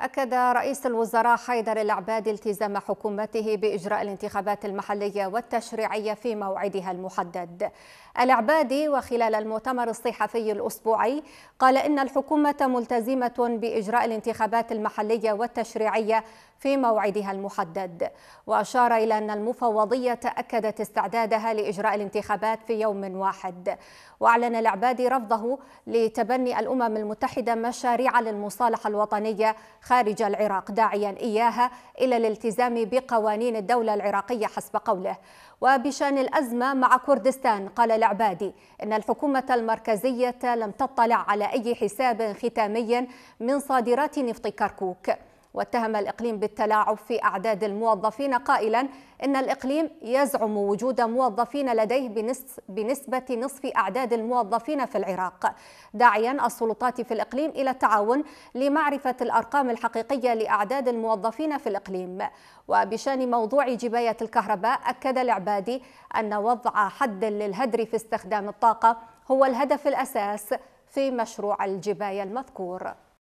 أكد رئيس الوزراء حيدر العبادي التزام حكومته بإجراء الانتخابات المحلية والتشريعية في موعدها المحدد. العبادي وخلال المؤتمر الصحفي الأسبوعي قال إن الحكومة ملتزمة بإجراء الانتخابات المحلية والتشريعية في موعدها المحدد. وأشار إلى أن المفوضية أكدت استعدادها لإجراء الانتخابات في يوم واحد. وأعلن العبادي رفضه لتبني الأمم المتحدة مشاريع للمصالحة الوطنية خارج العراق داعيا إياها إلى الالتزام بقوانين الدولة العراقية حسب قوله وبشان الأزمة مع كردستان قال العبادي إن الحكومة المركزية لم تطلع على أي حساب ختامي من صادرات نفط كركوك واتهم الإقليم بالتلاعب في أعداد الموظفين قائلا إن الإقليم يزعم وجود موظفين لديه بنسبة نصف أعداد الموظفين في العراق داعيا السلطات في الإقليم إلى التعاون لمعرفة الأرقام الحقيقية لأعداد الموظفين في الإقليم وبشان موضوع جباية الكهرباء أكد العبادي أن وضع حد للهدر في استخدام الطاقة هو الهدف الأساس في مشروع الجباية المذكور